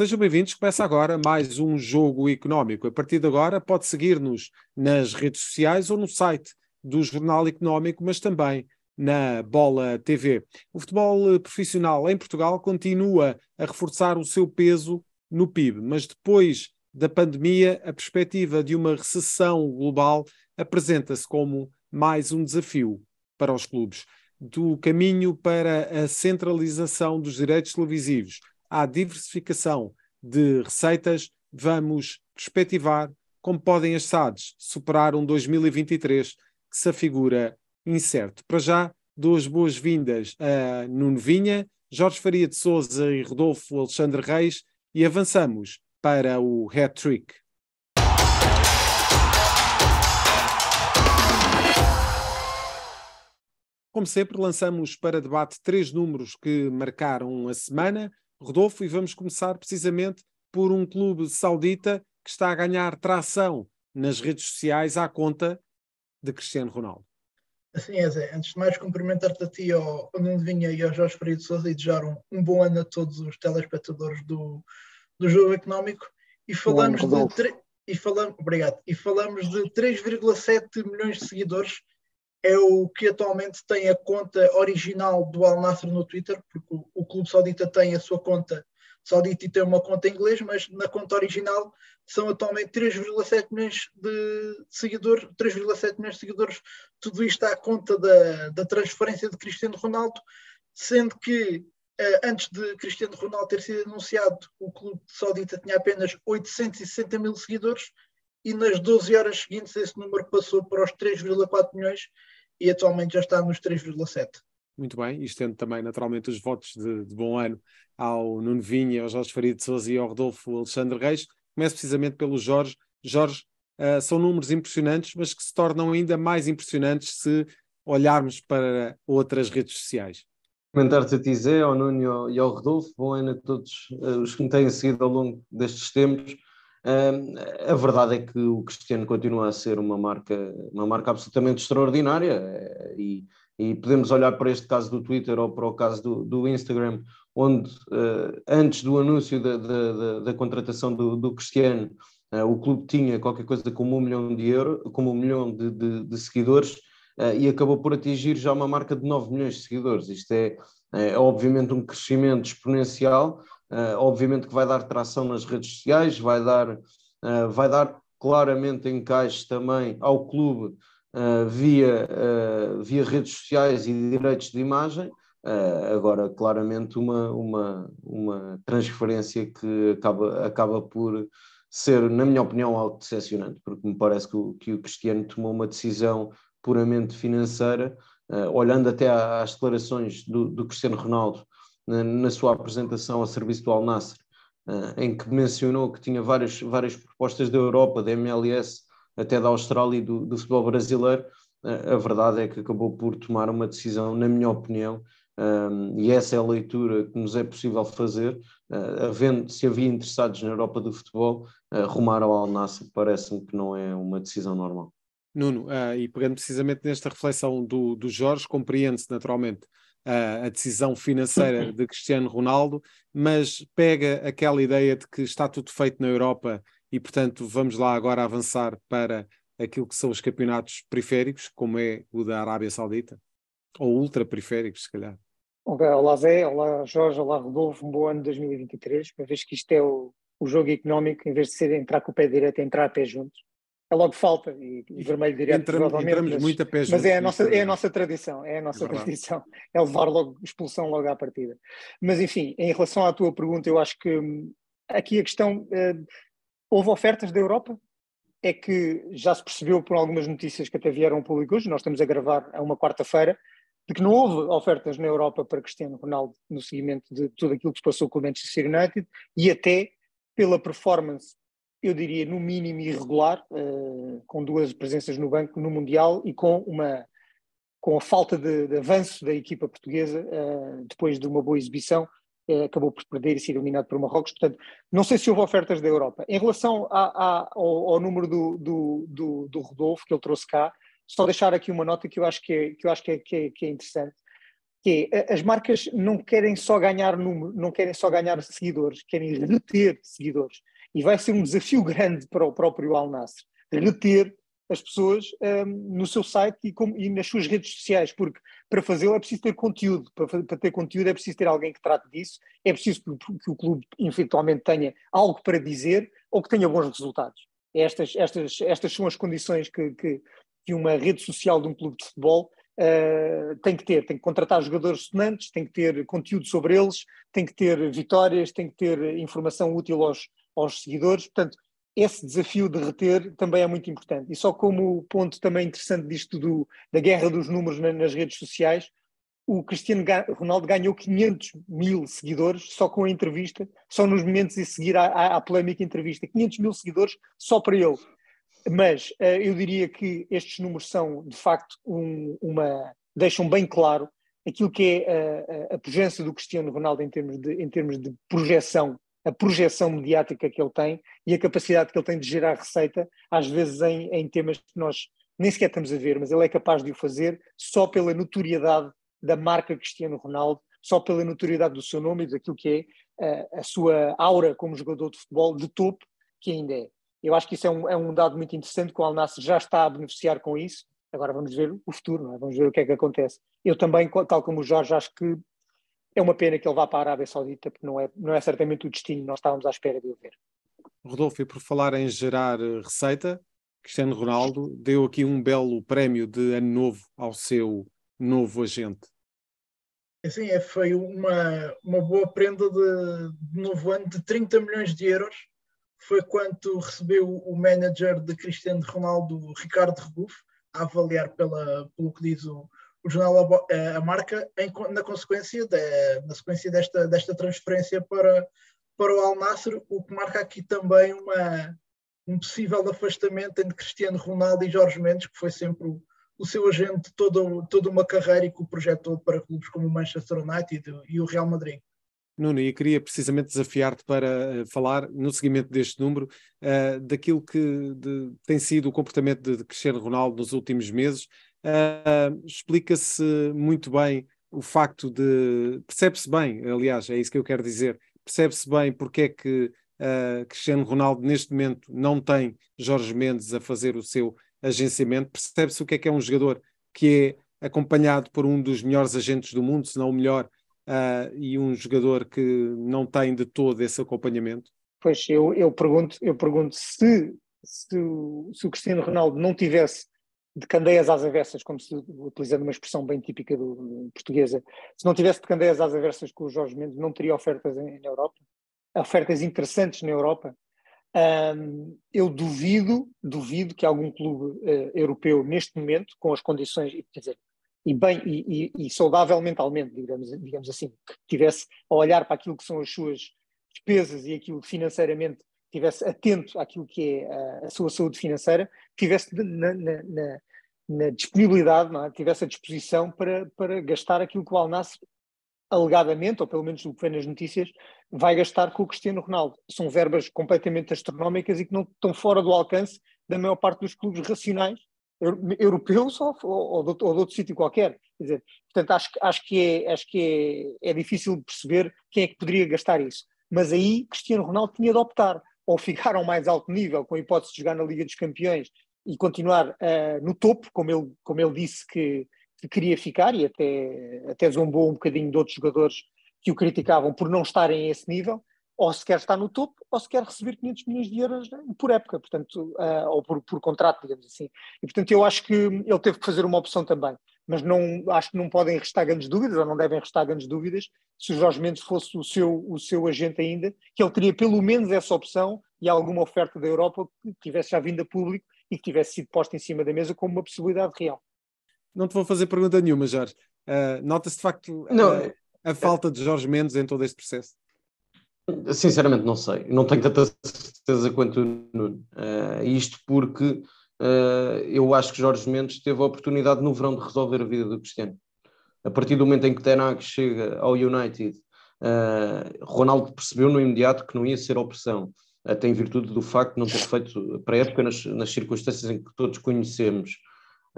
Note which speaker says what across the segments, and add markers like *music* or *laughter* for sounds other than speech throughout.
Speaker 1: Sejam bem-vindos. Começa agora mais um Jogo Económico. A partir de agora, pode seguir-nos nas redes sociais ou no site do Jornal Económico, mas também na Bola TV. O futebol eh, profissional em Portugal continua a reforçar o seu peso no PIB, mas depois da pandemia, a perspectiva de uma recessão global apresenta-se como mais um desafio para os clubes. Do caminho para a centralização dos direitos televisivos à diversificação de receitas, vamos perspectivar como podem as SADs superar um 2023 que se afigura incerto. Para já, duas boas-vindas a Nuno Vinha, Jorge Faria de Souza e Rodolfo Alexandre Reis e avançamos para o hat-trick. Como sempre, lançamos para debate três números que marcaram a semana. Rodolfo, e vamos começar precisamente por um clube saudita que está a ganhar tração nas redes sociais à conta de Cristiano Ronaldo.
Speaker 2: Assim é, Zé. Antes de mais, cumprimentar-te a ti, ao Nuno Vinha e ao Jorge de Souza e desejar um, um, bom ano a todos os telespectadores do, do Jogo Económico. E falamos, bom, de, e falamos, obrigado, e falamos de 3,7 milhões de seguidores é o que atualmente tem a conta original do Al Nassr no Twitter, porque o, o clube saudita tem a sua conta saudita e tem uma conta em inglês, mas na conta original são atualmente 3,7 milhões de seguidores, 3,7 milhões de seguidores, tudo isto à conta da, da transferência de Cristiano Ronaldo, sendo que eh, antes de Cristiano Ronaldo ter sido anunciado, o clube saudita tinha apenas 860 mil seguidores, e nas 12 horas seguintes esse número passou para os 3,4 milhões, e atualmente já está nos 3,7.
Speaker 1: Muito bem, e estendo também naturalmente os votos de, de bom ano ao Nuno Vinha, ao Jorge Faria de Souza e ao Rodolfo Alexandre Reis. Começo precisamente pelo Jorge. Jorge, uh, são números impressionantes, mas que se tornam ainda mais impressionantes se olharmos para outras redes sociais.
Speaker 3: Comentar-te a ti, ao Nuno e ao Rodolfo. Bom ano a todos ah, os que me têm seguido ao longo destes tempos a verdade é que o Cristiano continua a ser uma marca, uma marca absolutamente extraordinária eh, e, e podemos olhar para este caso do Twitter ou para o caso do, do Instagram, onde eh, antes do anúncio da, da, da, da contratação do, do Cristiano, eh, o clube tinha qualquer coisa como um milhão de euros como um milhão de, de, de seguidores, e acabou por atingir já uma marca de 9 milhões de seguidores. Isto é, é obviamente um crescimento exponencial, Uh, obviamente que vai dar tração nas redes sociais, vai dar, uh, vai dar claramente encaixe também ao clube uh, via, via redes sociais e direitos de imagem. agora, claramente, uma, uma, uma transferência que acaba, acaba por ser, na minha opinião, algo decepcionante, porque me parece que o, que o Cristiano tomou uma decisão puramente financeira, olhando até às declarações do, do Cristiano Ronaldo na, na sua apresentação a serviço do Al Nasser, eh, em que mencionou que tinha várias, várias propostas da Europa, da MLS, até da Austrália e do, do futebol brasileiro, eh, a verdade é que acabou por tomar uma decisão, na minha opinião, um, ehm, e essa é a leitura que nos é possível fazer, uh, havendo, se havia interessados na Europa do futebol, uh, rumar ao Al-Nassr parece-me que não é uma decisão normal.
Speaker 1: Nuno, uh, e pegando precisamente nesta reflexão do, do Jorge, compreende-se naturalmente a, a decisão financeira uhum. de Cristiano Ronaldo, mas pega aquela ideia de que está tudo feito na Europa e, portanto, vamos lá agora avançar para aquilo que são os campeonatos periféricos, como é o da Arábia Saudita, ou ultra periféricos, se calhar.
Speaker 4: Olá Zé, olá Jorge, olá Rodolfo, um bom ano de 2023, uma vez que isto é o, o jogo económico, em vez de ser entrar com o pé direito, é entrar a pé juntos é logo falta e, e vermelho direto. Entram, entramos mas, muito a pé Mas é a, nossa, é a nossa tradição, é a nossa é tradição, é levar logo expulsão logo à partida. Mas enfim, em relação à tua pergunta, eu acho que hum, aqui a questão eh, houve ofertas da Europa? É que já se percebeu por algumas notícias que até vieram ao público hoje, nós estamos a gravar a uma quarta-feira, de que não houve ofertas na Europa para Cristiano Ronaldo no seguimento de tudo aquilo que se passou com o Manchester United e até pela performance eu diria, no mínimo irregular, uh, com duas presenças no banco no Mundial e com uma com a falta de, de avanço da equipa portuguesa, uh, depois de uma boa exibição, uh, acabou por perder e ser eliminado por Marrocos. Portanto, não sei se houve ofertas da Europa. Em relação a, a, ao, ao, número do, do, do, do, Rodolfo, que ele trouxe cá, só deixar aqui uma nota que eu acho que é, que eu acho que é, que é, que é interessante que é, as marcas não querem só ganhar número, não querem só ganhar seguidores, querem reter seguidores e vai ser um desafio grande para o próprio Al Nasser reter as pessoas um, no seu site e, e, nas suas redes sociais, porque para fazê-lo é preciso ter conteúdo, para, para, ter conteúdo é preciso ter alguém que trate disso, é preciso que, que, o clube eventualmente tenha algo para dizer ou que tenha bons resultados. Estas, estas, estas são as condições que, que, que uma rede social de um clube de futebol Uh, tem que ter, tem que contratar jogadores sonantes, tem que ter conteúdo sobre eles, tem que ter vitórias, tem que ter informação útil aos, aos seguidores. Portanto, esse desafio de reter também é muito importante. E só como ponto também interessante disto do, da guerra dos números na, nas redes sociais, o Cristiano Ronaldo ganhou 500 mil seguidores só com a entrevista, só nos momentos a seguir à, à, à polémica entrevista. 500 mil seguidores só para ele. Mas uh, eu diria que estes números são, de facto, um, uma, deixam bem claro aquilo que é a, eh, a, a pujança do Cristiano Ronaldo em termos de, em termos de projeção a projeção mediática que ele tem e a capacidade que ele tem de gerar receita, às vezes em, em temas que nós nem sequer estamos a ver, mas ele é capaz de o fazer só pela notoriedade da marca Cristiano Ronaldo, só pela notoriedade do seu nome e daquilo que é a, eh, a sua aura como jogador de futebol de topo, que ainda é. Eu acho que isso é um, é um dado muito interessante que o Alnasser já está a beneficiar com isso. Agora vamos ver o futuro, é? vamos ver o que é que acontece. Eu também, tal como o Jorge, acho que é uma pena que ele vá para a Arábia Saudita, porque não é, não é certamente o destino nós estávamos à espera de o ver.
Speaker 1: Rodolfo, e por falar em gerar eh, receita, Cristiano Ronaldo deu aqui um belo prémio de ano novo ao seu novo agente.
Speaker 2: Sim, é, foi uma, uma boa prenda de, de novo ano de 30 milhões de euros. Foi quanto recebeu o manager de Cristiano Ronaldo, Ricardo Rebuff, a avaliar pela, pelo que diz o, o jornal eh, a marca em, na consequência de, na sequência desta desta transferência para para o Al Nassr, o que marca aqui também uma um possível afastamento entre Cristiano Ronaldo e Jorge Mendes, que foi sempre o, o seu agente toda toda uma carreira e que o projetou para clubes como o Manchester United e o Real Madrid.
Speaker 1: Nuno, e queria precisamente desafiar-te para eh, falar, no seguimento deste número, uh, daquilo que de, tem sido o comportamento de Cristiano Ronaldo nos últimos meses, ah, explica-se muito bem o facto de. Percebe-se bem, aliás, é isso que eu quero dizer, percebe-se bem porque é que uh, Cristiano Ronaldo, neste momento, não tem Jorge Mendes a fazer o seu agenciamento, percebe-se o que é que é um jogador que é acompanhado por um dos melhores agentes do mundo, se não o melhor, uh, e um jogador que não tem de todo esse acompanhamento?
Speaker 4: Pois, eu, eu pergunto, eu pergunto se, se, se o Cristiano Ronaldo não tivesse de candeias às avessas, como se, utilizando uma expressão bem típica do, portuguesa, se não tivesse de candeias às avessas com o Jorge Mendes, não teria ofertas em, na Europa, ofertas interessantes na Europa. Um, eu duvido, duvido que algum clube uh, europeu neste momento, com as condições, quer dizer, e bem e, e, e saudável mentalmente, digamos, digamos assim, que tivesse a olhar para aquilo que são as suas despesas e aquilo financeiramente estivesse atento àquilo que é a, sua saúde financeira, tivesse na, na, na, na disponibilidade, não é? tivesse a disposição para, para gastar aquilo que o Alnasser alegadamente, ou pelo menos o que vem nas notícias, vai gastar com o Cristiano Ronaldo. São verbas completamente astronómicas e que não estão fora do alcance da maior parte dos clubes racionais europeus ou, ou, ou de outro sítio qualquer. Quer dizer, portanto, acho, acho que, é, acho que é, é difícil perceber quem é que poderia gastar isso. Mas aí Cristiano Ronaldo tinha de optar ou ficar ao mais alto nível, com a hipótese de jogar na Liga dos Campeões e continuar uh, no topo, como ele, como ele disse que, que, queria ficar, e até, até zombou um bocadinho de outros jogadores que o criticavam por não estarem a esse nível, ou se quer estar no topo, ou se quer receber 500 milhões de euros né, por época, portanto, uh, ou por, por, contrato, digamos assim. E, portanto, eu acho que ele teve que fazer uma opção também mas não, acho que não podem restar grandes dúvidas, ou não devem restar grandes dúvidas, se o Jorge Mendes fosse o seu, o seu agente ainda, que ele teria pelo menos essa opção e alguma oferta da Europa que tivesse já vindo a público e que tivesse sido posta em cima da mesa como uma possibilidade real.
Speaker 1: Não te vou fazer pergunta nenhuma, Jorge. Uh, Nota-se de facto ah, a falta de Jorge Mendes em todo este processo?
Speaker 3: Sinceramente, não sei. Não tenho tanta certeza quanto o Nuno. Uh, isto porque eh, eu acho que Jorge Mendes teve a oportunidade no verão de resolver a vida do Cristiano. A partir do momento em que Ten Hag chega ao United, eh, Ronaldo percebeu no imediato que não ia ser opção, até em virtude do facto de não ter feito pré-época nas, nas, circunstâncias em que todos conhecemos.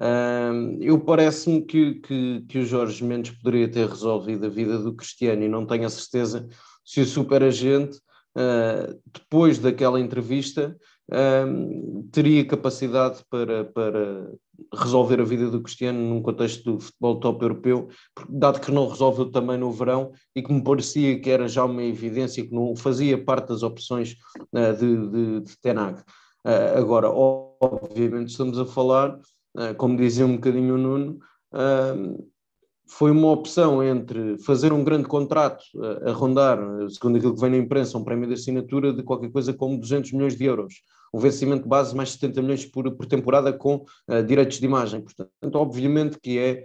Speaker 3: Eh, eu parece-me que, que, que o Jorge Mendes poderia ter resolvido a vida do Cristiano e não tenho a certeza se o superagente, uh, depois daquela entrevista, um, teria capacidade para, para resolver a vida do Cristiano num contexto do futebol top europeu, dado que não resolveu também no verão e que me parecia que era já uma evidência que não fazia parte das opções uh, de, de, de Tenag. Uh, ah, agora, obviamente, estamos a falar, uh, como dizia um bocadinho o Nuno, foi uma opção entre fazer um grande contrato a, eh, a rondar, segundo aquilo que vem na imprensa, um prémio de assinatura de qualquer coisa como 200 milhões de euros, um vencimento base mais 70 milhões por, por temporada com uh, direitos de imagem. Portanto, obviamente que é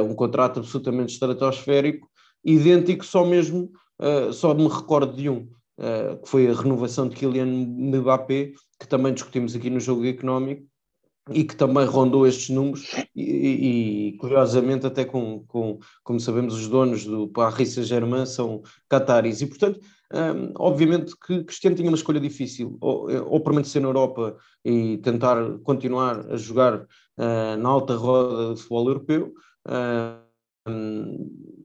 Speaker 3: uh, um contrato absolutamente estratosférico, idêntico só mesmo, uh, só me recordo de um, que foi a renovação de Kylian Mbappé, que também discutimos aqui no jogo económico, e que também rondou estes números e, e curiosamente até com, com, como sabemos os donos do Paris Saint-Germain são cataris e portanto um, obviamente que Cristiano tinha uma escolha difícil ou, ou, permanecer na Europa e tentar continuar a jogar uh, na alta roda de futebol europeu uh, um,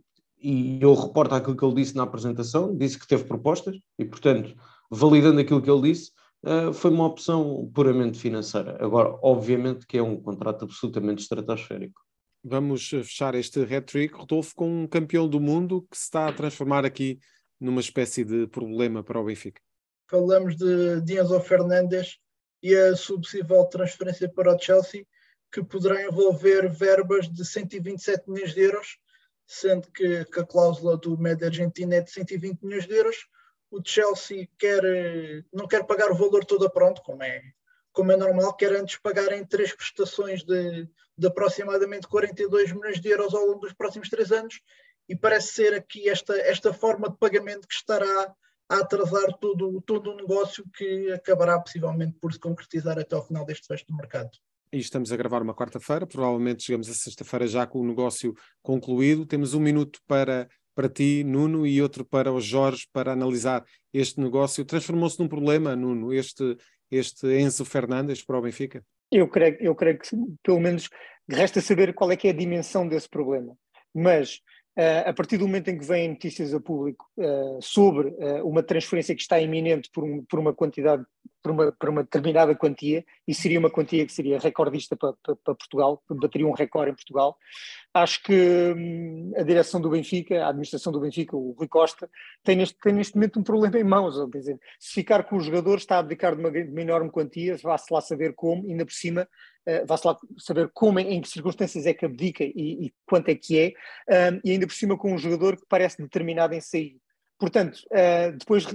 Speaker 3: e eu reporto aquilo que ele disse na apresentação disse que teve propostas e portanto validando aquilo que ele disse ah, foi uma opção puramente financeira. Agora, obviamente que é um contrato absolutamente estratosférico. Vamos fechar este
Speaker 1: hat-trick, Rodolfo, com um campeão do mundo que se está a transformar aqui numa espécie de problema para o Benfica.
Speaker 2: Falamos de Enzo Fernandes e a possível transferência para o Chelsea, que poderá envolver verbas de 127 milhões de euros, sendo que, que a cláusula do médio argentino é de 120 milhões de euros, o Chelsea quer, eh, não quer pagar o valor todo a pronto, como é, como é normal, quer antes pagar em três prestações de, de aproximadamente 42 milhões de euros ao longo dos próximos três anos, e parece ser aqui esta, esta forma de pagamento que estará a atrasar todo, todo o negócio que acabará possivelmente por se concretizar até ao final deste fecho do mercado.
Speaker 1: E estamos a gravar uma quarta-feira, provavelmente chegamos a sexta-feira já com o negócio concluído. Temos um minuto para para ti, Nuno, e outro para o Jorge, para analisar este negócio. Transformou-se num problema, Nuno, este, este Enzo Fernandes para o Benfica?
Speaker 4: Eu creio, eu creio que, pelo menos, resta saber qual é que é a dimensão desse problema. Mas Uh, a partir do momento em que vêm notícias a público uh, sobre uh, uma transferência que está iminente por, um, por uma quantidade, por uma, por uma, determinada quantia, e seria uma quantia que seria recordista para, para, para Portugal, bateria um recorde em Portugal, acho que hum, a direção do Benfica, a administração do Benfica, o Rui Costa, tem neste, tem neste momento um problema em mãos. Quer dizer, se ficar com o jogador, está a abdicar de uma, de uma enorme quantia, vá-se lá saber como, ainda por cima, eh, vá-se lá saber como, em que circunstâncias é que abdica e, e quanto é que é, um, ehm, e ainda por cima com um jogador que parece determinado em sair. Portanto, uh, depois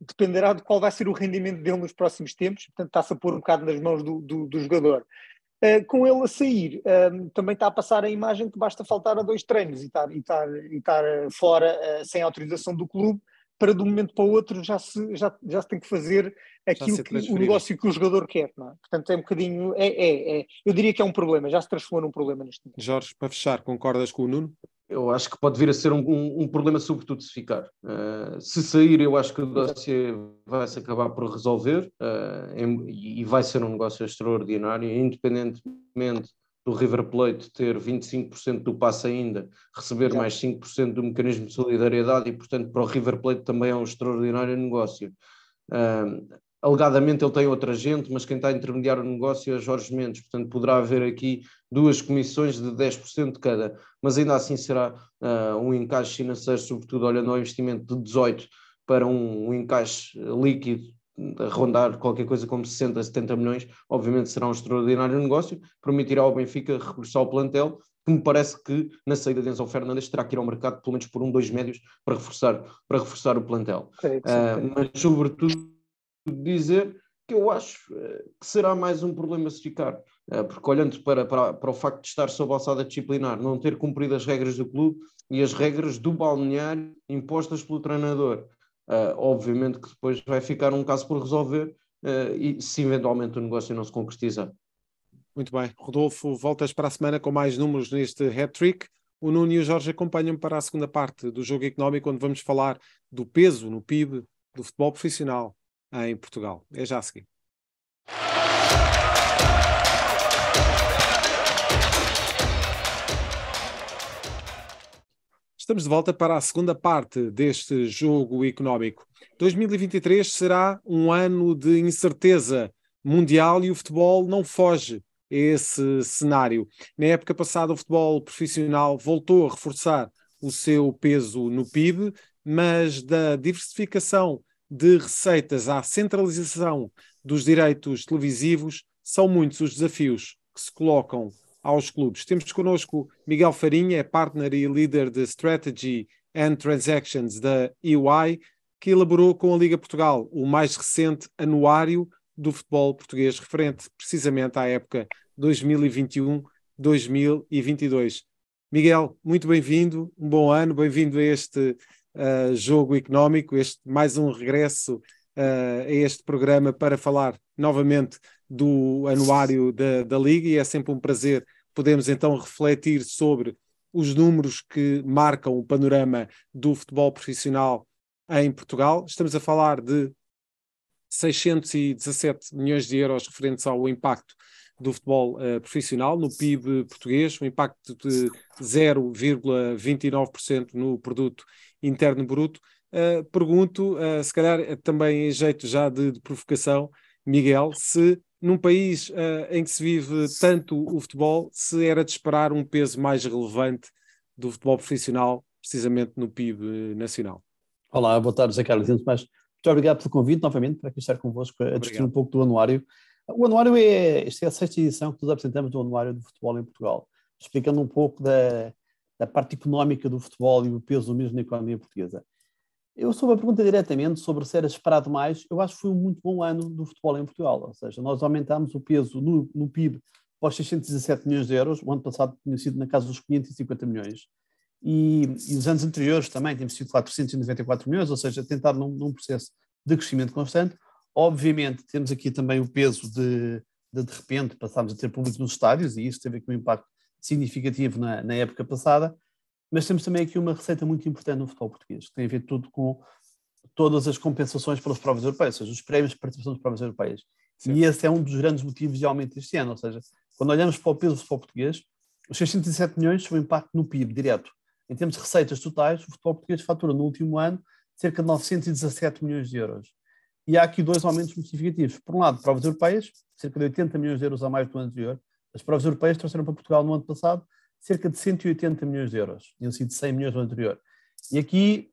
Speaker 4: dependerá de qual vai ser o rendimento dele nos próximos tempos, portanto está-se a pôr um bocado nas mãos do, do, do jogador. Uh, com ele a sair, ehm, também está a passar a imagem que basta faltar a dois treinos e estar, e estar, e estar fora uh, sem autorização do clube, para de um momento para o outro já se, já, já se tem que fazer aquilo que o negócio que o jogador quer. Não é? Portanto, é um bocadinho. É, é, é, eu diria que é um problema, já se transformou num problema neste momento.
Speaker 3: Jorge, para fechar, concordas com o Nuno? Eu acho que pode vir a ser um, um, um problema, sobretudo se ficar. Uh, se sair, eu acho que o negócio vai se acabar por resolver uh, em, e vai ser um negócio extraordinário, independentemente do River Plate ter 25% do passe ainda, receber mais 5% do mecanismo de solidariedade e, portanto, para o River Plate também é um extraordinário negócio. alegadamente ele tem outra gente, mas quem está a intermediar o negócio é Jorge Mendes, portanto poderá haver aqui duas comissões de 10% cada, mas ainda assim será uh, um encaixe financeiro, sobretudo olhando ao investimento de 18 para um, um encaixe líquido rondar qualquer coisa como 60, 70 milhões, obviamente será um extraordinário negócio, permitirá ao Benfica reforçar o plantel, que me parece que na saída de Enzo Fernandes terá que ir ao mercado pelo menos por um, dois médios para reforçar, para reforçar o plantel. Uh, mas sobretudo dizer que eu acho eh, que será mais um problema se ficar, uh, porque olhando para, para, para o facto de estar sob alçada disciplinar, não ter cumprido as regras do clube e as regras do balneário impostas pelo treinador, Uh, obviamente que depois vai ficar um caso por resolver uh, e se eventualmente o negócio não se concretizar. Muito bem. Rodolfo, voltas para a semana com mais números neste hat-trick. O Nuno e o
Speaker 1: Jorge acompanham para a segunda parte do jogo económico, onde vamos falar do peso no PIB do futebol profissional em Portugal. É já a seguir. Estamos de volta para a segunda parte deste jogo económico. 2023 será um ano de incerteza mundial e o futebol não foge a esse cenário. Na época passada, o futebol profissional voltou a reforçar o seu peso no PIB, mas da diversificação de receitas à centralização dos direitos televisivos, são muitos os desafios que se colocam aos clubes. Temos connosco Miguel Farinha, é partner e líder de Strategy and Transactions da EY, que elaborou com a Liga Portugal o mais recente anuário do futebol português, referente precisamente à época 2021-2022. Miguel, muito bem-vindo, um bom ano, bem-vindo a este uh, jogo económico, este mais um regresso uh, a este programa para falar novamente do anuário da, da Liga e é sempre um prazer podemos então refletir sobre os números que marcam o panorama do futebol profissional em Portugal. Estamos a falar de 617 milhões de euros referentes ao impacto do futebol uh, profissional no PIB português, um impacto de 0,29% no produto interno bruto. Uh, pergunto, uh, se calhar é também em jeito já de, de provocação, Miguel, se num país uh, em que se vive tanto o futebol, se era de esperar um peso mais relevante do futebol
Speaker 5: profissional, precisamente no PIB nacional. Olá, boa tarde, Zé Carlos. Antes mais, muito obrigado pelo convite novamente para aqui estar convosco a discutir um pouco do anuário. O anuário é, esta é a sexta edição que nós apresentamos do anuário do futebol em Portugal, explicando um pouco da, da parte económica do futebol e o peso do mesmo na economia portuguesa. Eu soube a pergunta diretamente sobre se era esperado mais. Eu acho que foi um muito bom ano do futebol em Portugal. Ou seja, nós aumentámos o peso no, no PIB para os 617 milhões de euros. O ano passado tinha sido na casa dos 550 milhões. E, e os anos anteriores também temos sido 494 milhões, ou seja, tentar num, num processo de crescimento constante. Obviamente, temos aqui também o peso de, de, de repente, passarmos a ter público nos estádios, e isso teve aqui um impacto significativo na, na época passada. Mas temos também aqui uma receita muito importante no futebol português, que tem a ver tudo com todas as compensações pelas provas europeias, seja, os prémios de participação das provas europeias. Sim. E esse é um dos grandes motivos de aumento deste ano, ou seja, quando olhamos para o peso do futebol português, os 607 milhões são um impacto no PIB direto. Em termos de receitas totais, o futebol português fatura no último ano cerca de 917 milhões de euros. E há aqui dois aumentos significativos. Por um lado, provas europeias, cerca de 80 milhões de euros a mais do ano anterior. As provas europeias trouxeram para Portugal no ano passado cerca de 180 milhões de euros, tinham sido 100 milhões no anterior. E aqui,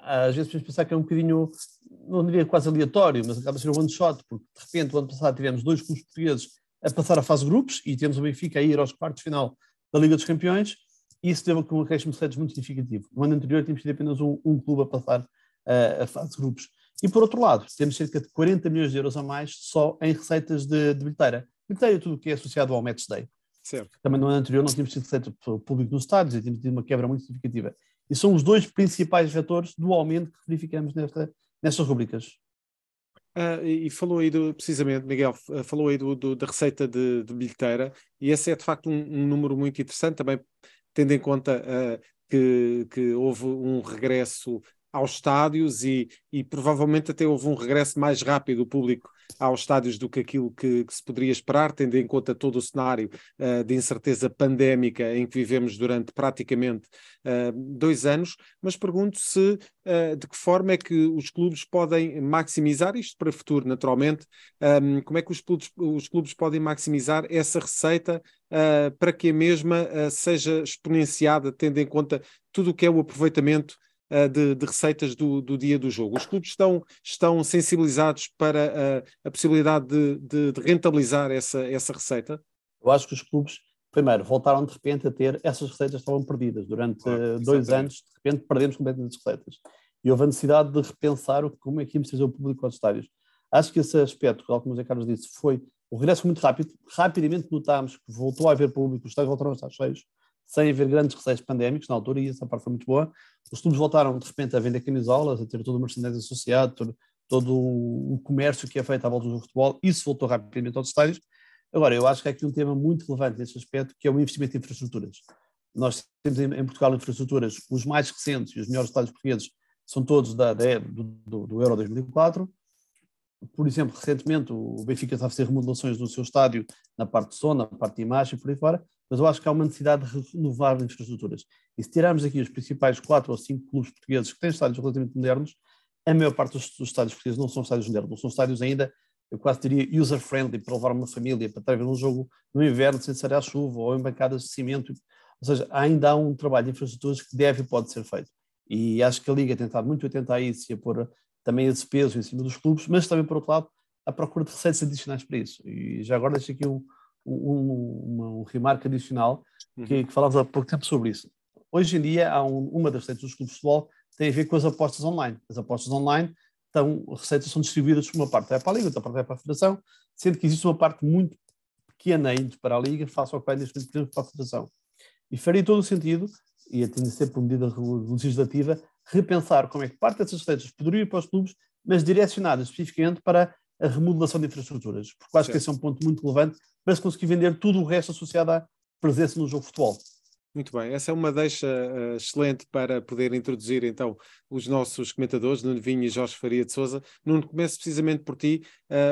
Speaker 5: às vezes, podemos pensar que é um bocadinho, não diria quase aleatório, mas acaba a ser um one shot, porque de repente, o ano passado, tivemos dois clubes portugueses a passar a fase de grupos e temos o Benfica a ir aos quartos de final da Liga dos Campeões. E isso teve um acréscimo de muito significativo. No ano anterior, tínhamos tido apenas um, um clube a passar uh, a fase de grupos. E por outro lado, temos cerca de 40 milhões de euros a mais só em receitas de, de bilheteira. Bilheteira é tudo o que é associado ao Match Day. Certo. Também no ano anterior não tínhamos tido certo público nos estádios e tínhamos tido uma quebra muito significativa. E são os dois principais vetores do aumento que verificamos nesta, nestas rubricas.
Speaker 1: Ah, e falou aí, do, precisamente, Miguel, ah, falou aí do, do da receita de, de, bilheteira, e esse é de facto um, um número muito interessante, também tendo em conta ah, que, que, houve um regresso aos estádios e, e provavelmente até houve um regresso mais rápido do público aos estádios do que aquilo que, que se poderia esperar, tendo em conta todo o cenário uh, de incerteza pandémica em que vivemos durante praticamente uh, dois anos, mas pergunto se uh, de que forma é que os clubes podem maximizar isto para o futuro, naturalmente, um, como é que os clubes, os clubes podem maximizar essa receita para que a mesma seja exponenciada, tendo em conta tudo o que é o aproveitamento uh, de, de, receitas do, do, dia do jogo. Os clubes estão, estão sensibilizados para a, eh, a possibilidade de, de, de rentabilizar essa, essa receita?
Speaker 5: Eu acho que os clubes primeiro, voltaram de repente a ter essas receitas estavam perdidas durante claro, eh, é dois anos, de repente perdemos completamente as receitas. E houve a necessidade de repensar o, como é que íamos trazer o público aos estádios. Acho que esse aspecto, como o José Carlos disse, foi o regresso muito rápido. Rapidamente notámos que voltou a haver público, os estádios voltaram a estar cheios sem haver grandes receios pandémicos na altura, e essa parte foi muito boa. Os clubes voltaram de repente a vender camisolas, a ter todo o merchandising associado, todo, todo o comércio que é feito à volta do futebol, isso voltou rapidamente aos estádios. Agora, eu acho que há aqui um tema muito relevante neste aspecto, que é o investimento em infraestruturas. Nós temos em Portugal infraestruturas, os mais recentes e os melhores estádios portugueses são todos da, da do, do, do Euro 2004, por exemplo, recentemente o Benfica está a fazer remodelações no seu estádio na parte de som, na parte de imagem, por aí fora, mas eu acho que há uma necessidade de renovar infraestruturas. E se tirarmos aqui os principais quatro ou cinco clubes portugueses que têm estádios relativamente modernos, a maior parte dos, dos estádios portugueses não são estádios modernos, são estádios ainda, eu quase diria, user-friendly, para levar uma família, para estar um jogo no inverno, sem ser à chuva, ou em bancadas de cimento. Ou seja, ainda há um trabalho de infraestruturas que deve e pode ser feito. E acho que a Liga tem estado muito atenta a isso e a pôr também esse peso em cima dos clubes, mas também, por outro lado, a procura de receitas adicionais para isso. E já agora deixo aqui um, um, uma, um adicional que, uhum. que há pouco tempo sobre isso. Hoje em dia, há um, uma das receitas dos clubes de futebol tem a ver com as apostas online. As apostas online estão, receitas são distribuídas por uma parte é para a Liga, outra parte é para a Federação, sendo que existe uma parte muito pequena ainda para a Liga, face ao que vai neste momento para a Federação. E faria todo o sentido, e a tendo sempre por medida legislativa, repensar como é que parte dessas receitas poderia ir para os clubes, mas direcionadas especificamente para a remodelação de infraestruturas, porque acho certo. que esse é um ponto muito relevante para se conseguir vender tudo o resto associado à presença no jogo de futebol. Muito bem, essa é uma deixa uh,
Speaker 1: excelente para poder introduzir então os nossos comentadores, Nuno Vinho e Jorge Faria de Souza. Nuno, começo precisamente por ti.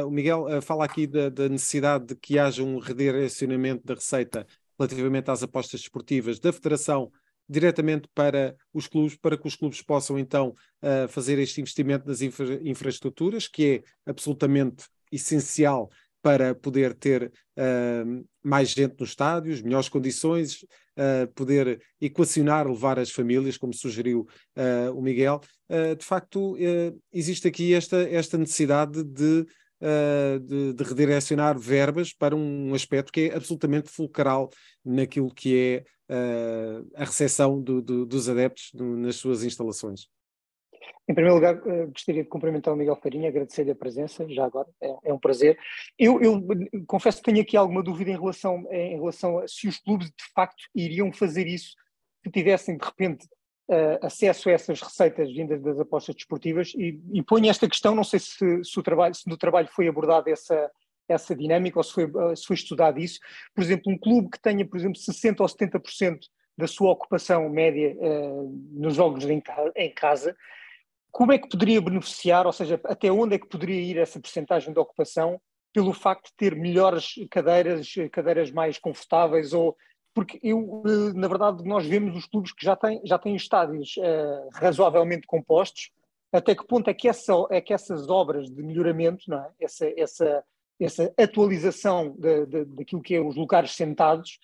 Speaker 1: Uh, o Miguel uh, fala aqui da, da, necessidade de que haja um redirecionamento da receita relativamente às apostas esportivas da Federação diretamente para os clubes, para que os clubes possam então uh, fazer este investimento nas infra infraestruturas, que é absolutamente essencial para poder ter uh, mais gente nos estádios, melhores condições, uh, poder equacionar, levar as famílias, como sugeriu o Miguel. de facto, existe aqui esta, esta necessidade de uh, de, de, redirecionar verbas para um aspecto que é absolutamente fulcral naquilo que é uh, a recepção do, do, dos adeptos do, nas suas instalações.
Speaker 4: Em primeiro lugar, eh, gostaria de cumprimentar o Miguel Farinha, agradecer-lhe a presença, já agora, é, é um prazer. Eu, eu, confesso que tenho aqui alguma dúvida em relação, em relação a se os clubes de facto iriam fazer isso se tivessem de repente uh, acesso a essas receitas vindas das apostas desportivas e, e ponho esta questão, não sei se, se, trabalho, se no trabalho foi abordada essa, essa dinâmica ou se foi, eh, se foi estudado isso. Por exemplo, um clube que tenha, por exemplo, 60% ou 70% da sua ocupação média uh, nos jogos em, em, casa, como é que poderia beneficiar, ou seja, até onde é que poderia ir essa percentagem de ocupação pelo facto de ter melhores cadeiras, cadeiras mais confortáveis ou porque eu, eh, na verdade, nós vemos os clubes que já têm, já têm estádios uh, razoavelmente compostos, até que ponto é que, essa, é que essas obras de melhoramento, não é? essa, essa, essa atualização de, de, daquilo que é os lugares sentados,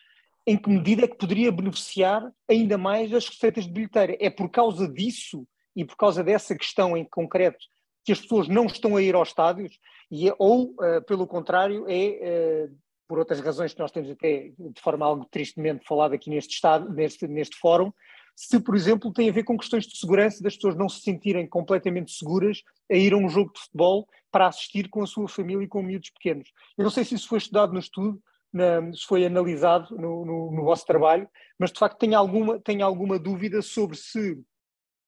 Speaker 4: em que medida é que poderia beneficiar ainda mais as receitas de bilheteira? É por causa disso e por causa dessa questão em concreto que as pessoas não estão a ir aos estádios, e, é, ou, uh, pelo contrário, é uh, por outras razões que nós temos até de forma algo tristemente falado aqui neste, estado, neste, neste fórum, se, por exemplo, tem a ver com questões de segurança, das pessoas não se sentirem completamente seguras a ir a um jogo de futebol para assistir com a sua família e com miúdos pequenos. Eu não sei se isso foi estudado no estudo, na, se foi analisado no, no, no, vosso trabalho, mas de facto tem alguma, tem alguma dúvida sobre se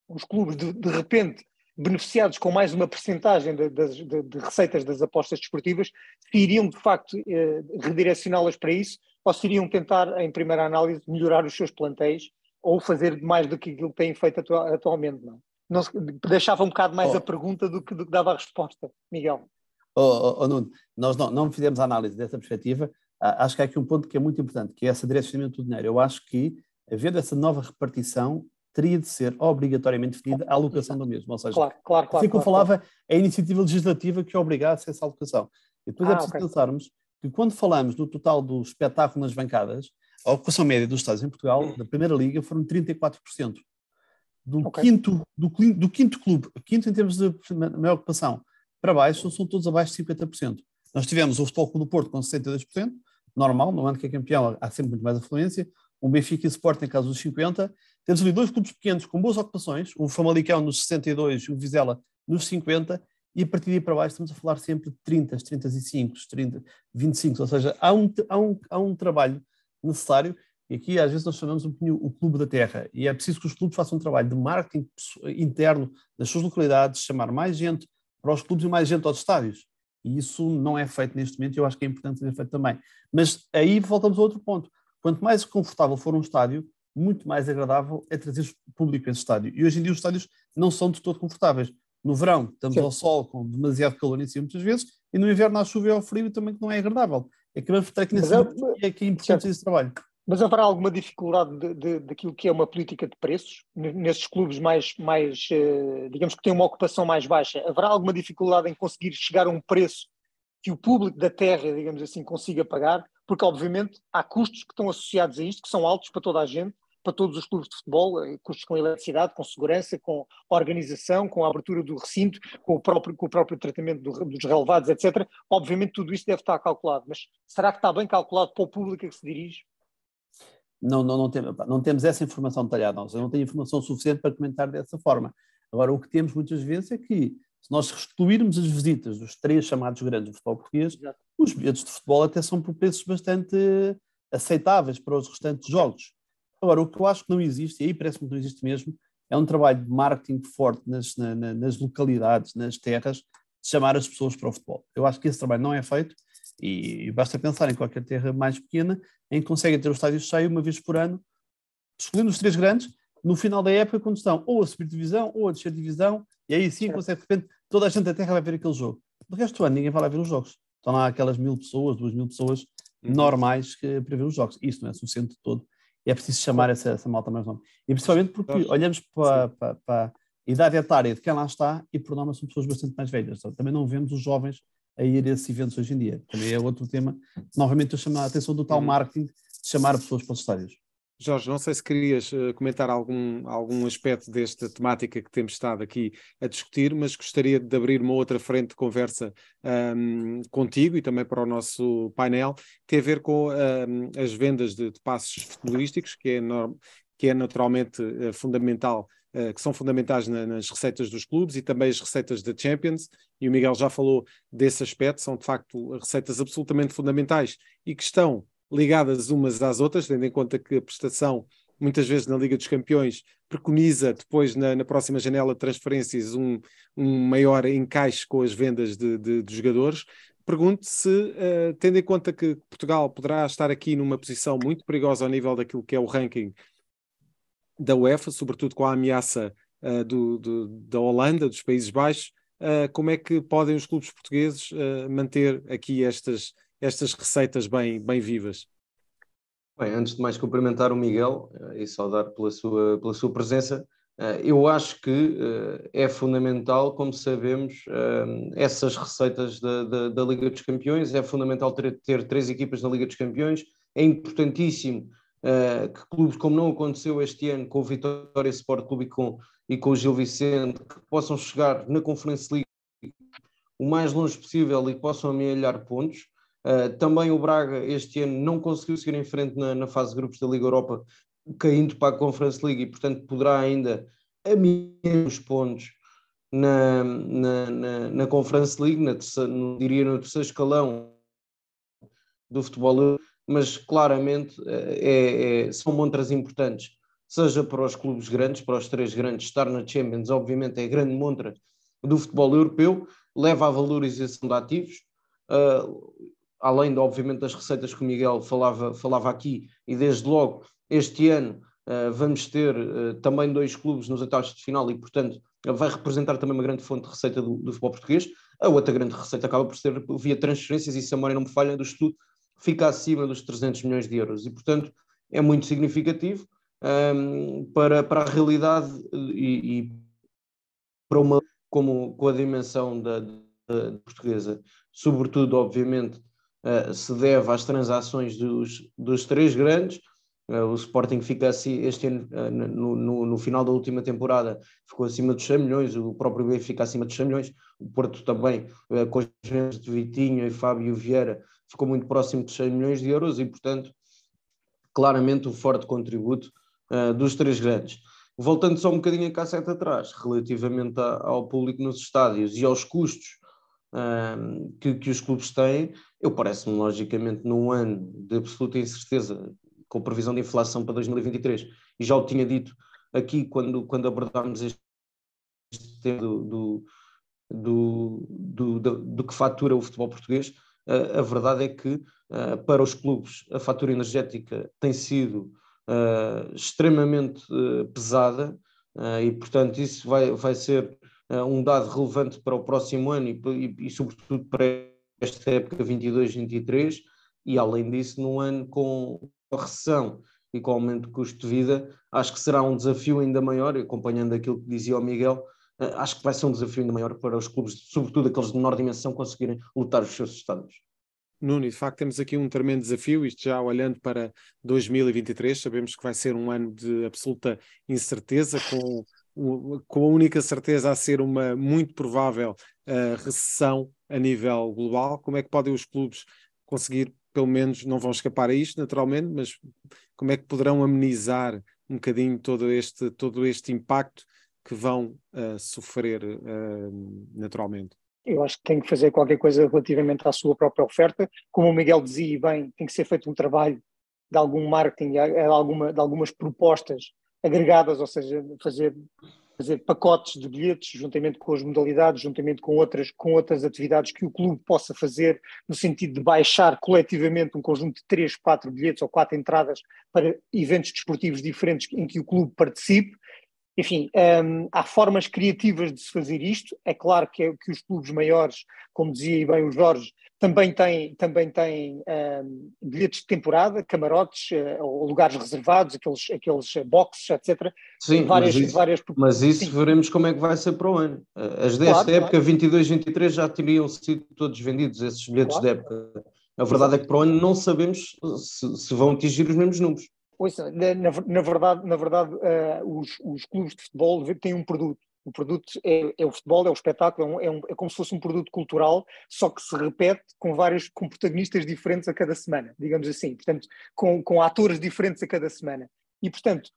Speaker 4: os clubes de, de repente beneficiados com mais uma percentagem de, de, de, de receitas das apostas desportivas, se iriam de facto eh, redirecioná-las para isso, ou se iriam tentar, em primeira análise, melhorar os seus plantéis ou fazer mais do que aquilo que têm feito atualmente, não? É? não deixava um bocado mais oh. a pergunta do que, do que, dava a resposta, Miguel.
Speaker 5: Oh, oh, oh Nuno, nós não, não fizemos a análise dessa perspectiva. Acho que há aqui um ponto que é muito importante, que é esse direcionamento do dinheiro. Eu acho que, havendo essa nova repartição, teria de ser obrigatoriamente definida a alocação do mesmo. Ou seja, claro, claro, claro, assim que eu falava, claro. a iniciativa legislativa que obrigasse essa alocação. E depois é ah, é preciso okay. pensarmos que quando falamos do total do espetáculo nas bancadas, a ocupação média dos Estados em Portugal, hum. da Primeira Liga, foram 34%. Do, okay. quinto, do, do, quinto clube, quinto em termos de maior ocupação, para baixo, são todos abaixo de 50%. Nós tivemos o Futebol Clube do Porto com 62%, normal, no ano que é campeão há sempre muito mais afluência, um Benfica e Sporting em casa dos 50%, temos ali dois clubes pequenos com boas ocupações, o Famalicão nos 62, o Vizela nos 50, e a partir daí para baixo estamos a falar sempre de 30, 35, 30, 25, ou seja, há um, há um, há um trabalho necessário, e aqui às vezes nós chamamos um pouquinho o clube da terra, e é preciso que os clubes façam um trabalho de marketing interno das suas localidades, chamar mais gente para os clubes e mais gente aos estádios. E isso não é feito neste momento, e eu acho que é importante ser feito também. Mas aí voltamos a outro ponto. Quanto mais confortável for um estádio, muito mais agradável é trazer público a esse estádio. E hoje em dia os estádios não são de todo confortáveis. No verão estamos Sim. ao sol com demasiado calor em cima muitas vezes, e no inverno há chuva e ao frio também que não é agradável. É Acabamos de ter aqui nesse é, que é importante esse trabalho. Mas haverá alguma dificuldade de, de, daquilo que é uma política de preços
Speaker 4: nesses clubes mais, mais, eh, digamos que têm uma ocupação mais baixa? Haverá alguma dificuldade em conseguir chegar a um preço que o público da terra, digamos assim, consiga pagar? Porque, obviamente, há custos que estão associados a isto, que são altos para toda a gente, para todos os clubes de futebol, eh, custos com eletricidade, com segurança, com organização, com a abertura do recinto, com o próprio, com o próprio tratamento do, dos relevados, etc. Obviamente tudo isso deve estar calculado, mas será que está bem calculado para o público a que se dirige?
Speaker 5: Não, não, não, tem, não temos essa informação detalhada, não, não tenho informação suficiente para comentar dessa forma. Agora, o que temos muitas vezes é que, se nós excluirmos as visitas dos três chamados grandes do futebol português, Exato. os bilhetes de futebol até são por preços bastante eh, aceitáveis para os restantes jogos. Agora, o que eu acho que não existe, e aí parece-me que não existe mesmo, é um trabalho de marketing forte nas, na, na, nas localidades, nas terras, de chamar as pessoas para o futebol. Eu acho que esse trabalho não é feito e, e basta pensar em qualquer terra mais pequena em que conseguem ter o estádio cheio uma vez por ano, escolhendo os três grandes, no final da época, quando estão ou a subir divisão ou a descer divisão, e aí sim consegue, de repente, toda a gente da terra vai ver aquele jogo. Do resto do ano, ninguém vai lá ver os jogos. Estão lá aquelas mil pessoas, duas mil pessoas uhum. normais que, para ver os jogos. Isso não é suficiente de todo é preciso chamar essa, essa malta mais nome. E principalmente porque olhamos para, para, para, a idade etária de quem lá está e por norma são pessoas bastante mais velhas. também não vemos os jovens a ir a esses eventos hoje em dia. Também é outro tema. Novamente eu chamo a atenção do tal uhum. marketing de chamar pessoas para os estádios.
Speaker 1: Jorge, não sei se querias eh, comentar algum, algum aspecto desta temática que temos estado aqui a discutir, mas gostaria de abrir uma outra frente de conversa um, contigo e também para o nosso painel, que tem a ver com um, as vendas de, de passos futebolísticos, que é, norm, que é naturalmente uh, fundamental eh, que são fundamentais nas receitas dos clubes e também as receitas da Champions, e o Miguel já falou desse aspecto, são de facto receitas absolutamente fundamentais e que estão ligadas umas às outras, tendo em conta que a prestação, muitas vezes na Liga dos Campeões, preconiza depois na, na próxima janela de transferências um, um maior encaixe com as vendas de, de, de jogadores. Pergunto se, uh, tendo em conta que Portugal poderá estar aqui numa posição muito perigosa ao nível daquilo que é o ranking da UEFA, sobretudo com a ameaça uh, do, do, da Holanda, dos Países Baixos, uh, como é que podem
Speaker 3: os clubes portugueses manter aqui estas, estas receitas bem, bem vivas. Bem, antes de mais cumprimentar o Miguel eh, e saudar pela sua, pela sua presença, eh, eu acho que eh, é fundamental, como sabemos, essas receitas da, da, da Liga dos Campeões, é fundamental ter, ter três equipas na Liga dos Campeões, é importantíssimo que clubes, como não aconteceu este ano com o Vitória Sport Clube e com, e com o Gil Vicente, que possam chegar na Conferência League o mais longe possível e possam amelhar pontos. Eh, também o Braga este ano não conseguiu seguir em frente na, na, fase de grupos da Liga Europa, caindo para a Conference League e, portanto, poderá ainda a menos pontos na, na, na, na Conference League, na terceira, no, diria no terceiro escalão do futebol, mas claramente eh, é, é, são montras importantes, seja para os clubes grandes, para os três grandes, estar na Champions, obviamente é grande montra do futebol europeu, leva à valorização de ativos. Uh, além, de, obviamente, das receitas que o Miguel falava, falava aqui, e desde logo este ano uh, vamos ter uh, também dois clubes nos ataques de final e, portanto, vai representar também uma grande fonte de receita do, do, futebol português. A outra grande receita acaba por ser via transferências, e se a memória não me falha, do estudo fica acima dos 300 milhões de euros. E, portanto, é muito significativo um, ehm, para, para a realidade e, e, para uma como com a dimensão da, da portuguesa, sobretudo, obviamente, eh, se deve às transações dos, dos três grandes. Uh, o Sporting fica assim este ano, uh, no, no, no, final da última temporada, ficou acima dos 100 milhões, o próprio B fica acima dos 100 milhões, o Porto também, com os vendas de Vitinho e Fábio Vieira, ficou muito próximo dos 100 milhões de euros e, portanto, claramente o forte contributo dos três grandes. Voltando só um bocadinho a cassete atrás, relativamente a, ao público nos estádios e aos custos que, que, os clubes têm. Eu parece-me, logicamente, num ano de absoluta incerteza, com previsão de inflação para 2023, e já o tinha dito aqui quando, quando abordámos este tema do, do, do, do, do que fatura o futebol português, a verdade é que ah, para os clubes a fatura energética tem sido ah, extremamente ah, pesada e, portanto, isso vai, vai ser eh, um dado relevante para o próximo ano e, e, e sobretudo para esta época 22-23 e além disso num ano com recessão e com aumento do custo de vida acho que será um desafio ainda maior acompanhando aquilo que dizia o Miguel eh, acho que vai ser um desafio ainda maior para os clubes sobretudo aqueles de menor dimensão conseguirem lutar os seus estados
Speaker 1: Nuno, de facto temos aqui um tremendo desafio, isto já olhando para 2023, sabemos que vai ser um ano de absoluta incerteza, com com a única certeza a ser uma muito provável uh, recessão a nível global, como é que podem os clubes conseguir, pelo menos, não vão escapar a isto naturalmente, mas como é que poderão amenizar um bocadinho todo este, todo este impacto que vão uh, sofrer uh, naturalmente?
Speaker 4: Eu acho que tem que fazer qualquer coisa relativamente à sua própria oferta. Como o Miguel dizia bem, tem que ser feito um trabalho de algum marketing, de, alguma, de algumas propostas agregadas, ou seja, fazer, fazer pacotes de bilhetes juntamente com as modalidades, juntamente com outras, com outras atividades que o clube possa fazer, no sentido de baixar coletivamente um conjunto de três, quatro bilhetes ou quatro entradas para eventos desportivos diferentes em que o clube participe. Enfim, hum, há formas criativas de se fazer isto. É claro que, é, que os clubes maiores, como dizia bem o Jorge, também tem, também tem um, bilhetes de temporada, camarotes uh, ou lugares reservados, aqueles, aqueles eh, boxes, etc. Sim, várias, mas isso, várias...
Speaker 3: Mas isso veremos como é que vai ser para o ano. Eh, as desta claro, época, claro. 22, 23, já teriam sido todos vendidos esses bilhetes claro. da época. A verdade é que para o ano não sabemos se, se vão atingir os mesmos números.
Speaker 4: Pois, na, na, verdade, na verdade uh, os, os clubes de futebol têm um produto o produto é, é o futebol, é o espetáculo, é, é, um, é, como se fosse um produto cultural, só que se repete com vários com protagonistas diferentes a cada semana, digamos assim, portanto, com, com atores diferentes a cada semana. E, portanto,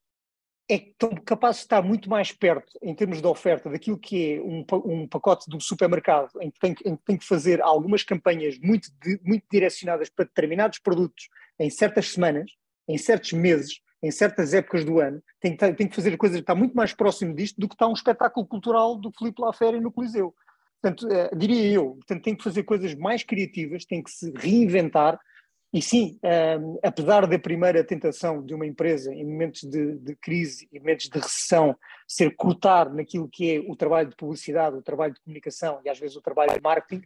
Speaker 4: é capaz de estar muito mais perto, em termos de oferta, daquilo que é um, um pacote do supermercado, em que, tem, em que, tem, que fazer algumas campanhas muito, de, muito direcionadas para determinados produtos em certas semanas, em certos meses, em certas épocas do ano, tem que, tá, tem que fazer coisas que está muito mais próximo disto do que está um espetáculo cultural do Filipe Laferre no Coliseu. Portanto, eh, diria eu, portanto, tem que fazer coisas mais criativas, tem que se reinventar. E sim, eh, apesar da primeira tentação de uma empresa em momentos de, de crise, em momentos de recessão, ser cortar naquilo que é o trabalho de publicidade, o trabalho de comunicação e às vezes o trabalho de marketing,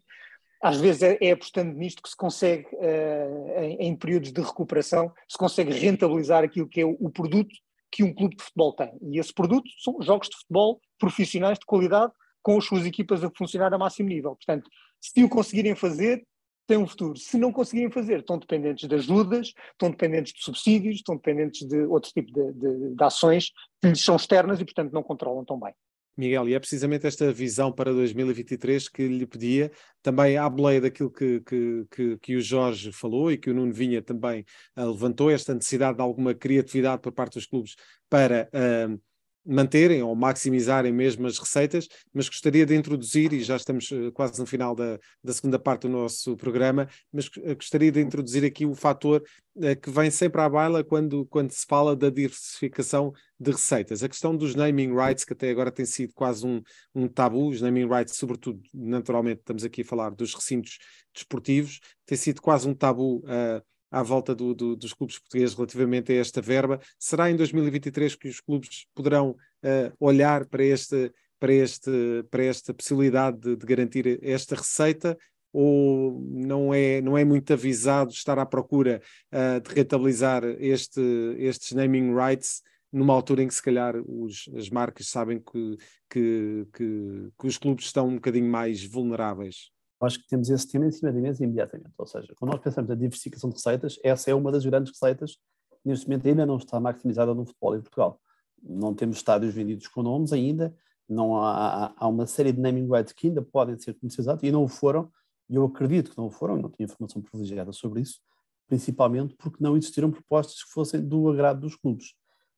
Speaker 4: às vezes é, é, apostando nisto que se consegue, uh, em, em, períodos de recuperação, se consegue rentabilizar aquilo que é o, o, produto que um clube de futebol tem. E esse produto são jogos de futebol profissionais de qualidade, com as suas equipas a funcionar a máximo nível. Portanto, se o conseguirem fazer, tem um futuro. Se não conseguirem fazer, estão dependentes de ajudas, estão dependentes de subsídios, estão dependentes de outro tipo de, de, de ações que lhes são externas e, portanto, não controlam tão bem.
Speaker 1: Miguel, e é precisamente esta visão para 2023 que lhe pedia, também à boleia daquilo que, que, que, que o Jorge falou e que o Nuno Vinha também eh, levantou, esta necessidade de alguma criatividade por parte dos clubes para uh, manterem ou maximizarem mesmo as receitas, mas gostaria de introduzir, e já estamos eh, quase no final da, da segunda parte do nosso programa, mas eh, gostaria de introduzir aqui o fator eh, que vem sempre à baila quando, quando se fala da diversificação de receitas. A questão dos naming rights, que até agora tem sido quase um, um tabu, os naming rights, sobretudo, naturalmente, estamos aqui a falar dos recintos desportivos, tem sido quase um tabu. Uh, à volta do, do, dos clubes portugueses relativamente a esta verba. Será em 2023 que os clubes poderão uh, olhar para, este, para, este, para esta possibilidade de, de, garantir esta receita? Ou não é, não é muito avisado estar à procura uh, de rentabilizar este, estes naming rights numa altura em que se calhar os, as marcas sabem que, que, que, que os clubes estão um bocadinho mais vulneráveis?
Speaker 5: acho que temos esse tema em cima da mesa imediatamente. Ou seja, quando nós pensamos na diversificação de receitas, essa é uma das grandes receitas que neste momento ainda não está maximizada no futebol em Portugal. Não temos estádios vendidos com nomes ainda, não há, há uma série de naming rights que ainda podem ser comercializados e não o foram, e eu acredito que não o foram, não tenho informação privilegiada sobre isso, principalmente porque não existiram propostas que fossem do agrado dos clubes.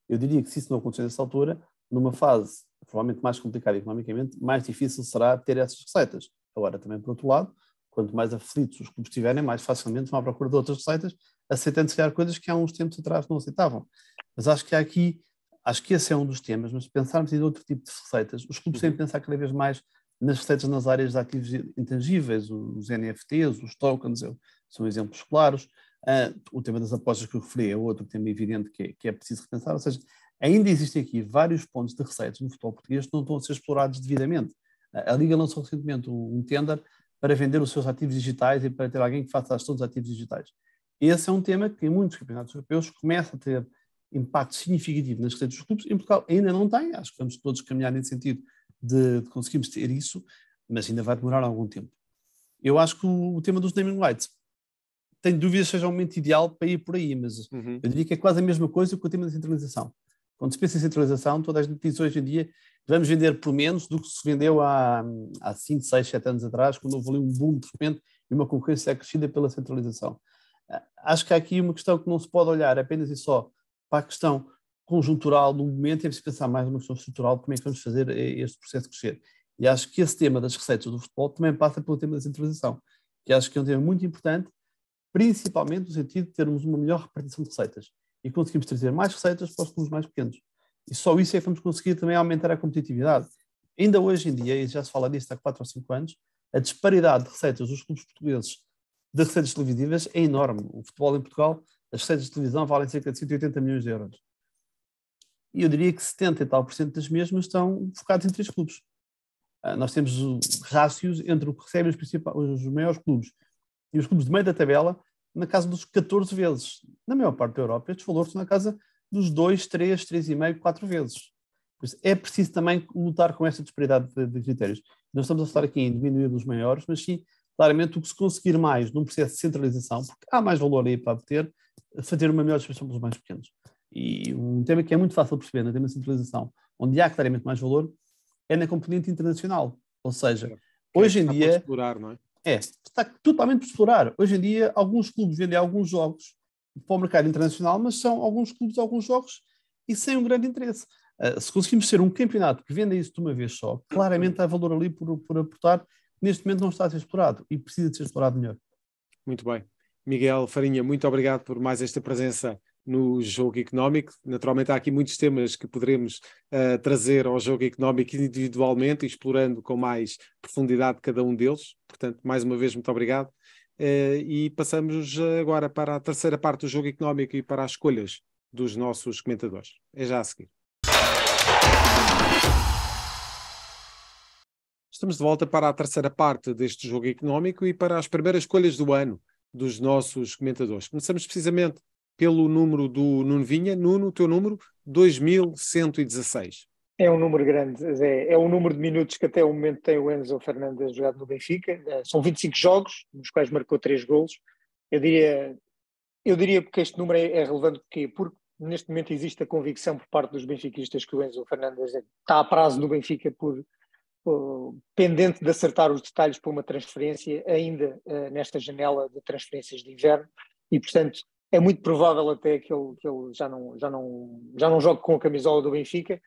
Speaker 5: Eu diria que se isso não acontecer nessa altura, numa fase provavelmente mais complicada economicamente, mais difícil será ter essas receitas. Agora, também por outro lado, quanto mais aflitos os clubes estiverem, mais facilmente vão à procura de outras receitas, aceitando se coisas que há uns tempos atrás não aceitavam. Mas acho que há aqui, acho que esse é um dos temas, mas pensarmos em outro tipo de receitas, os clubes têm de uhum. pensar cada vez mais nas receitas nas áreas de ativos intangíveis, os NFTs, os tokens, são exemplos claros. Uh, o tema das apostas que eu referi é outro tema evidente que é, que é preciso repensar, ou seja, ainda existem aqui vários pontos de receitas no futebol português que não estão a ser explorados devidamente. A Liga lançou recentemente um tender para vender os seus ativos digitais e para ter alguém que faça a gestão dos ativos digitais. Esse é um tema que em muitos campeonatos europeus começa a ter impacto significativo nas redes dos clubes. Em Portugal ainda não tem, acho que vamos todos caminhar nesse sentido de, de conseguirmos ter isso, mas ainda vai demorar algum tempo. Eu acho que o, o tema dos naming rights tenho dúvidas seja o momento ideal para ir por aí, mas uhum. eu diria que é quase a mesma coisa que o tema da centralização. Quando se pensa em centralização, todas as notícias hoje em dia vamos vender por menos do que se vendeu há, há 5, 6, 7 anos atrás, quando houve ali um boom de repente e uma concorrência acrescida pela centralização. Ah, acho que há aqui uma questão que não se pode olhar apenas e só para a questão conjuntural do momento, é preciso pensar mais numa questão estrutural de como é que vamos fazer eh, este processo crescer. E acho que esse tema das receitas do futebol também passa pelo tema da centralização, que acho que é um tema muito importante, principalmente no sentido de termos uma melhor repartição de receitas e conseguimos trazer mais receitas para os clubes mais pequenos. E só isso é que vamos conseguir também aumentar a competitividade. Ainda hoje em dia, e já se fala disso há 4 ou 5 anos, a disparidade de receitas dos clubes portugueses das receitas televisivas é enorme. O futebol em Portugal, as receitas de televisão valem cerca de 180 milhões de euros. E eu diria que 70 e tal por cento das mesmas estão focadas em três clubes. Ah, nós temos rácios entre o que recebem os, os maiores clubes e os clubes de meio da tabela, na casa dos 14 vezes. Na maior parte da Europa, estes valores estão na casa dos 2, 3, 3,5, 4 vezes. É preciso também lutar com esta disparidade de, de critérios. Não estamos a falar aqui em diminuir os maiores, mas sim, claramente, o que se conseguir mais num processo de centralização, porque há mais valor aí para obter, fazer uma melhor distribuição pelos mais pequenos. E um tema que é muito fácil de perceber na tema de centralização, onde há claramente mais valor, é na componente internacional. Ou seja, é, hoje em dia. Explorar, não é? é, está totalmente por explorar. Hoje em dia, alguns clubes vendem alguns jogos para o mercado internacional, mas são alguns clubes, alguns jogos e sem um grande interesse. Uh, se conseguimos ser um campeonato que venda isso de uma vez só, claramente há valor ali por, por aportar, neste momento não está a ser explorado e precisa de ser explorado melhor.
Speaker 1: Muito bem. Miguel Farinha, muito obrigado por mais esta presença no jogo económico. Naturalmente, há aqui muitos temas que poderemos uh, trazer ao jogo económico individualmente, explorando com mais profundidade cada um deles. Portanto, mais uma vez, muito obrigado. Uh, e passamos eh, agora para a terceira parte do jogo económico e para as escolhas dos nossos comentadores. É já a seguir. Estamos de volta para a terceira parte deste jogo económico e para as primeiras escolhas do ano dos nossos comentadores. Começamos precisamente pelo número do Nuno Vinha. Nuno, o teu número, 2116.
Speaker 4: É um número grande, é, é um número de minutos que até o momento tem o Enzo Fernandes jogado no Benfica. Eh, são 25 jogos, nos quais marcou 3 golos. Eu diria, eu diria que este número é, é relevante porque, porque neste momento existe a convicção por parte dos benfiquistas que o Enzo Fernandes está a prazo no Benfica por, por pendente de acertar os detalhes para uma transferência ainda uh, nesta janela de transferências de inverno e portanto é muito provável até que ele, que ele já, não, já, não, já não jogue com a camisola do Benfica.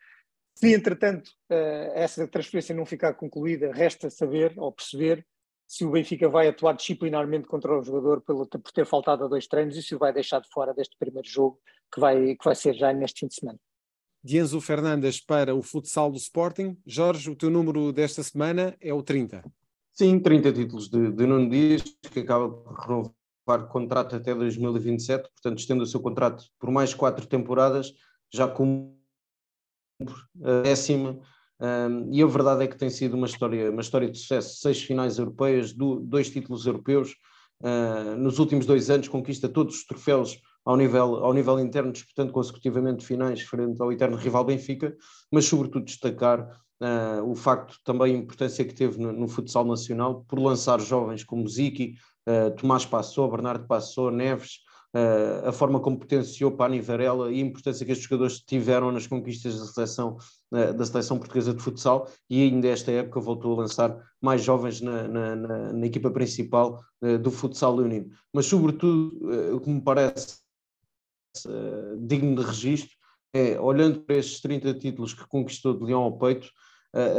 Speaker 4: Se, entretanto, eh, essa transferência não ficar concluída, resta saber ou perceber se o Benfica vai atuar disciplinarmente contra o jogador pelo, por ter faltado a dois treinos e se o vai deixar de fora deste primeiro jogo que vai, que vai ser já neste fim de semana.
Speaker 1: Dienzo Fernandes para o futsal
Speaker 3: do Sporting. Jorge, o teu número desta semana é o 30. Sim, 30 títulos de, de Nuno Dias, que acaba por renovar Claro, contrato até 2027, portanto, estendo o seu contrato por mais quatro temporadas, já cumpre a décima. e a verdade é que tem sido uma história, uma história de sucesso. Seis finais europeias, do, dois títulos europeus. Ah, nos últimos dois anos conquista todos os troféus ao nível, ao nível interno, disputando consecutivamente finais frente ao eterno rival Benfica, mas sobretudo destacar uh, o facto também a importância que teve no, no futsal nacional por lançar jovens como Ziki, eh, Tomás Passou, Bernardo Passou, Neves, eh, a forma como potenciou Pani Varela e a importância que estes jogadores tiveram nas conquistas da seleção, eh, da seleção portuguesa de futsal e ainda esta época voltou a lançar mais jovens na, na, na, na equipa principal do futsal leonino. Mas sobretudo, o que me parece digno de registro é, olhando para estes 30 títulos que conquistou de Leão ao Peito,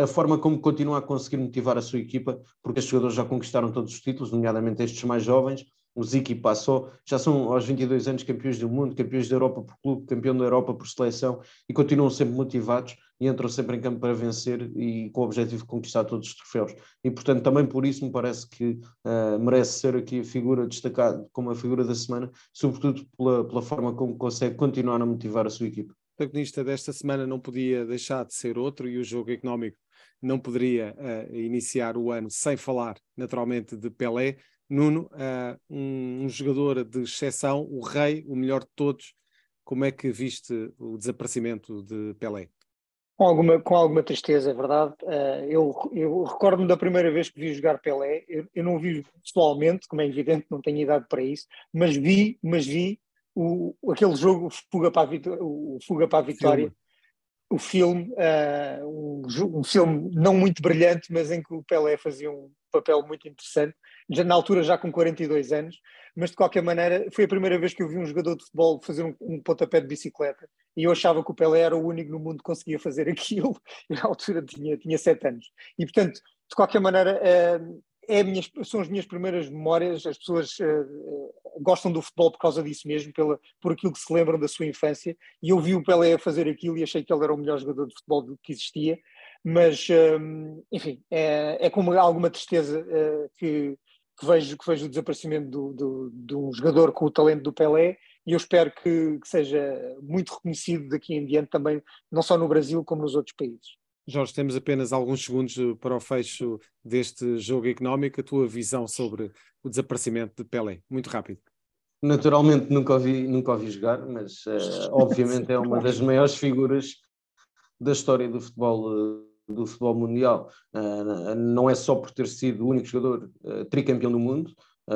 Speaker 3: a forma como continua a conseguir motivar a sua equipa, porque os jogadores já conquistaram todos os títulos, nomeadamente estes mais jovens. O Ziki passou, já são aos 22 anos campeões do mundo, campeões da Europa por clube, campeão da Europa por seleção e continuam sempre motivados e entram sempre em campo para vencer e com o objetivo de conquistar todos os troféus. E portanto, também por isso me parece que uh, merece ser aqui a figura destacada como a figura da semana, sobretudo pela, pela forma como consegue continuar a motivar a sua equipa
Speaker 1: protagonista desta semana não podia deixar de ser outro e o jogo económico não poderia uh, iniciar o ano sem falar naturalmente de Pelé. Nuno, uh, um, um, jogador de exceção, o rei, o melhor de todos. Como é que viste o desaparecimento de Pelé?
Speaker 4: Com alguma, com alguma tristeza, é verdade. Uh, eu eu recordo-me da primeira vez que vi jogar Pelé. Eu, eu não vi pessoalmente, como é evidente, não tenho idade para isso, mas vi, mas vi o, aquele jogo Fuga para a Vitória, o Fuga para a Vitória, filme. o filme, uh, um, um, filme não muito brilhante, mas em que o Pelé fazia um papel muito interessante, já, na altura já com 42 anos, mas de qualquer maneira foi a primeira vez que eu vi um jogador de futebol fazer um, um pontapé de bicicleta e eu achava que o Pelé era o único no mundo que conseguia fazer *laughs* aquilo, e na altura tinha, tinha 7 anos. E portanto, de qualquer maneira, uh, é são as minhas primeiras memórias. As pessoas uh, gostam do futebol por causa disso mesmo, pela, por aquilo que se lembram da sua infância. E eu vi o Pelé fazer aquilo e achei que ele era o melhor jogador de futebol que existia. Mas, hum, enfim, é, é com alguma tristeza uh, que, que, vejo, que vejo o desaparecimento do, do, de um jogador com o talento do Pelé. E eu espero que, que seja muito reconhecido daqui em diante também, não só no Brasil, como nos outros países.
Speaker 1: Jorge, temos apenas alguns segundos eh, para o fecho deste jogo económico. A tua visão
Speaker 3: sobre o desaparecimento de Pelé, muito rápido. Naturalmente nunca ouvi, nunca ouvi jogar, mas uh, *laughs* obviamente é uma das maiores figuras da história do futebol, eh, do futebol mundial. Uh, não é só por ter sido o único jogador tricampeão do mundo,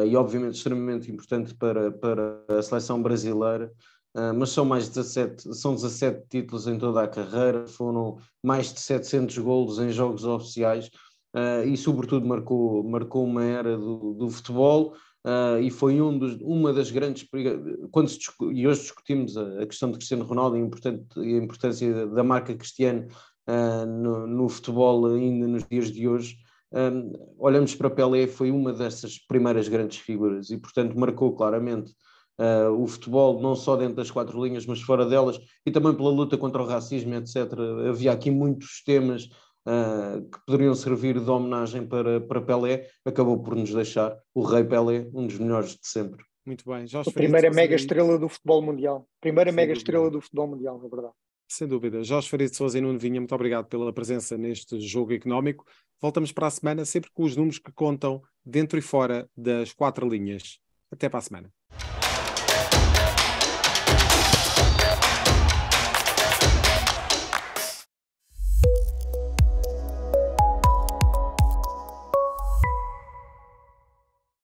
Speaker 3: e obviamente extremamente importante para, para a seleção brasileira, ah, mas são mais 17, são 17 títulos em toda a carreira, foram mais de 700 golos em jogos oficiais uh, e, sobretudo, marcou, marcou uma era do, do futebol. Uh, e foi um dos, uma das grandes quando e hoje discutimos a, a, questão de Cristiano Ronaldo e, a importância da marca Cristiano no, no, futebol ainda nos dias de hoje um, olhamos para Pelé foi uma dessas primeiras grandes figuras e portanto marcou claramente uh, o futebol, não só dentro das quatro linhas, mas fora delas, e também pela luta contra o racismo, etc. Havia aqui muitos temas uh, que poderiam servir de homenagem para, para Pelé, acabou por nos deixar o Rei Pelé, um dos melhores de sempre.
Speaker 1: Muito bem,
Speaker 4: já
Speaker 3: A primeira mega
Speaker 4: estrela do futebol mundial. Primeira Sem mega dúvida. estrela do futebol mundial, na verdade.
Speaker 1: Sem dúvida. Jorge Farid de Souza e Nuno Vinha, muito obrigado pela presença neste jogo económico. Voltamos para a semana, sempre com os números que contam dentro e fora das quatro linhas. Até para a semana.